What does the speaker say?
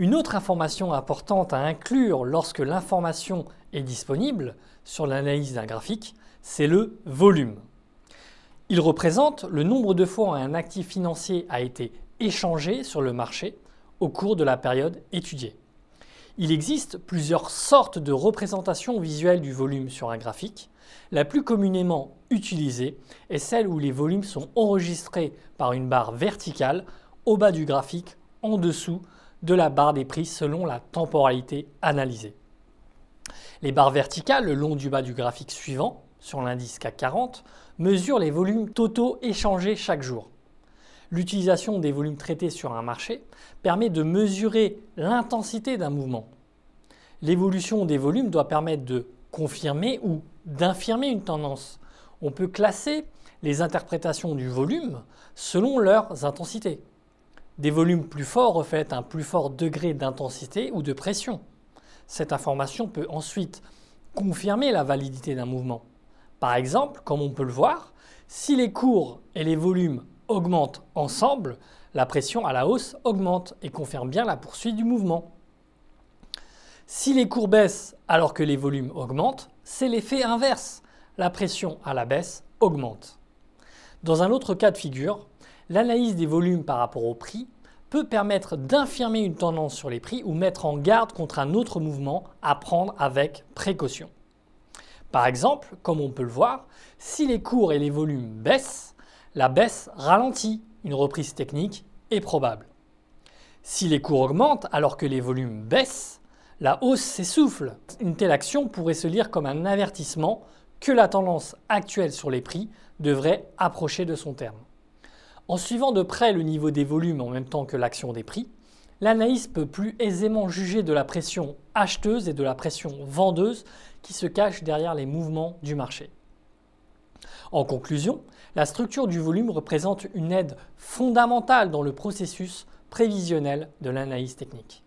Une autre information importante à inclure lorsque l'information est disponible sur l'analyse d'un graphique, c'est le volume. Il représente le nombre de fois un actif financier a été échangé sur le marché au cours de la période étudiée. Il existe plusieurs sortes de représentations visuelles du volume sur un graphique. La plus communément utilisée est celle où les volumes sont enregistrés par une barre verticale au bas du graphique en dessous de la barre des prix selon la temporalité analysée. Les barres verticales, le long du bas du graphique suivant, sur l'indice CAC 40, mesurent les volumes totaux échangés chaque jour. L'utilisation des volumes traités sur un marché permet de mesurer l'intensité d'un mouvement. L'évolution des volumes doit permettre de confirmer ou d'infirmer une tendance. On peut classer les interprétations du volume selon leurs intensités des volumes plus forts reflètent un plus fort degré d'intensité ou de pression. Cette information peut ensuite confirmer la validité d'un mouvement. Par exemple, comme on peut le voir, si les cours et les volumes augmentent ensemble, la pression à la hausse augmente et confirme bien la poursuite du mouvement. Si les cours baissent alors que les volumes augmentent, c'est l'effet inverse. La pression à la baisse augmente. Dans un autre cas de figure, l'analyse des volumes par rapport au prix peut permettre d'infirmer une tendance sur les prix ou mettre en garde contre un autre mouvement à prendre avec précaution. Par exemple, comme on peut le voir, si les cours et les volumes baissent, la baisse ralentit, une reprise technique est probable. Si les cours augmentent alors que les volumes baissent, la hausse s'essouffle. Une telle action pourrait se lire comme un avertissement que la tendance actuelle sur les prix devrait approcher de son terme. En suivant de près le niveau des volumes en même temps que l'action des prix, l'analyse peut plus aisément juger de la pression acheteuse et de la pression vendeuse qui se cache derrière les mouvements du marché. En conclusion, la structure du volume représente une aide fondamentale dans le processus prévisionnel de l'analyse technique.